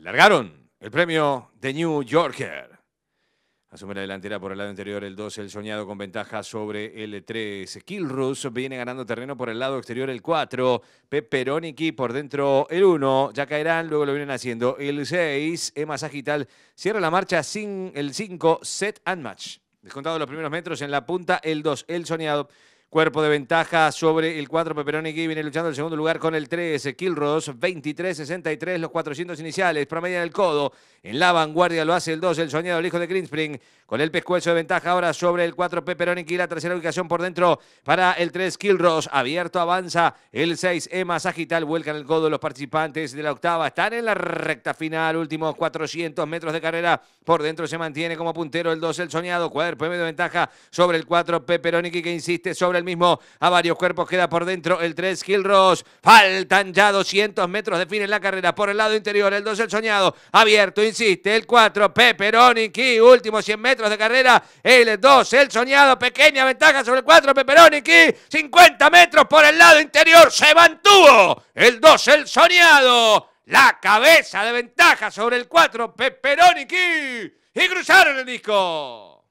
Largaron el premio de New Yorker. Asume la delantera por el lado interior el 2, el soñado con ventaja sobre el 3. Kilrus viene ganando terreno por el lado exterior el 4. Peperoniki por dentro el 1. Ya caerán, luego lo vienen haciendo el 6. Emma Sagital cierra la marcha sin el 5, set and match. Descontado los primeros metros en la punta el 2, el soñado. Cuerpo de ventaja sobre el 4, Pepperoni que viene luchando el segundo lugar con el 3, Kilros 23-63, los 400 iniciales, promedia del codo, en la vanguardia lo hace el 2, el soñado, el hijo de Greenspring, con el pescuezo de ventaja ahora sobre el 4, Pepperoni Gui, la tercera ubicación por dentro para el 3, Kilros, abierto, avanza el 6, más Sagital, vuelca en el codo los participantes de la octava, están en la recta final, últimos 400 metros de carrera, por dentro se mantiene como puntero el 2, el soñado, cuerpo de ventaja sobre el 4, Pepperoni que insiste sobre el mismo a varios cuerpos. Queda por dentro el 3 Ross, Faltan ya 200 metros. de fin en la carrera por el lado interior. El 2 el soñado. Abierto, insiste. El 4 Peperoni. último Últimos 100 metros de carrera. El 2 el soñado. Pequeña ventaja sobre el 4 Peperoni. 50 metros por el lado interior. Se mantuvo. El 2 el soñado. La cabeza de ventaja sobre el 4 Peperoni. Y cruzaron el disco.